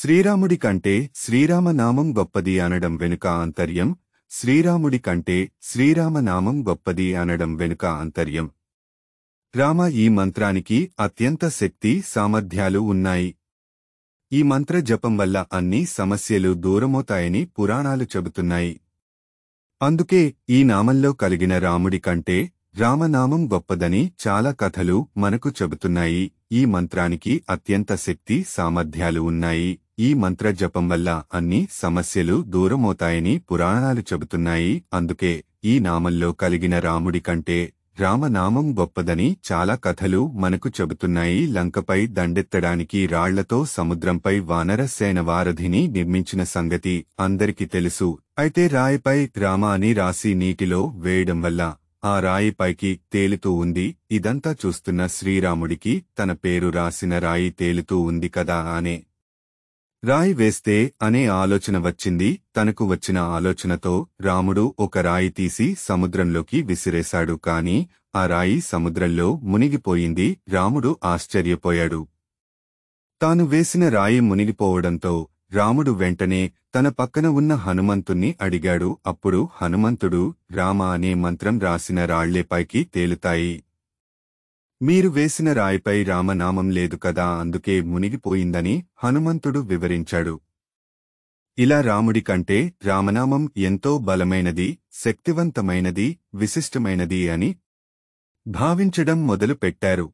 శ్రీరాముడి కంటే శ్రీరామనామం గొప్పది అనడం వెనుక ఆంతర్యం శ్రీరాముడి కంటే శ్రీరామనామం గొప్పది అనడం వెనుక ఆంతర్యం రామ ఈ మంత్రానికి అత్యంత శక్తి సామర్థ్యాలు ఉన్నాయి ఈ మంత్ర జపం వల్ల అన్ని సమస్యలు దూరమవుతాయని పురాణాలు చెబుతున్నాయి అందుకే ఈ నామంలో కలిగిన రాముడి కంటే రామనామం గొప్పదని చాలా కథలు మనకు చెబుతున్నాయి ఈ మంత్రానికి అత్యంత శక్తి సామర్థ్యాలు ఉన్నాయి ఈ మంత్ర జపం వల్ల అన్ని సమస్యలు దూరమవుతాయని పురాణాలు చెబుతున్నాయి అందుకే ఈ నామంలో కలిగిన రాముడి కంటే రామనామం గొప్పదని చాలా కథలు మనకు చెబుతున్నాయి లంకపై దండెత్తడానికి రాళ్లతో సముద్రంపై వానరసేన వారధిని నిర్మించిన సంగతి అందరికీ తెలుసు అయితే రాయిపై రామ అని రాసి నీటిలో వేయడం వల్ల ఆ రాయిపైకి తేలుతూ ఉంది ఇదంతా చూస్తున్న శ్రీరాముడికి తన పేరు రాసిన రాయి తేలుతూ ఉంది కదా అనే రాయి వేస్తే అనే ఆలోచన వచ్చింది తనకు వచ్చిన ఆలోచనతో రాముడు ఒక రాయి తీసి సముద్రంలోకి విసిరేశాడు కాని ఆ రాయి సముద్రంలో మునిగిపోయింది రాముడు ఆశ్చర్యపోయాడు తాను వేసిన రాయి మునిగిపోవడంతో రాముడు వెంటనే తన పక్కన ఉన్న హనుమంతుణ్ణి అడిగాడు అప్పుడు హనుమంతుడు రామ అనే మంత్రం రాసిన రాళ్లేపైకి తేలుతాయి మీరు వేసిన రాయిపై రామనామం లేదు కదా అందుకే మునిగిపోయిందని హనుమంతుడు వివరించాడు ఇలా రాముడి కంటే రామనామం ఎంతో బలమైనది శక్తివంతమైనది విశిష్టమైనది అని భావించడం మొదలుపెట్టారు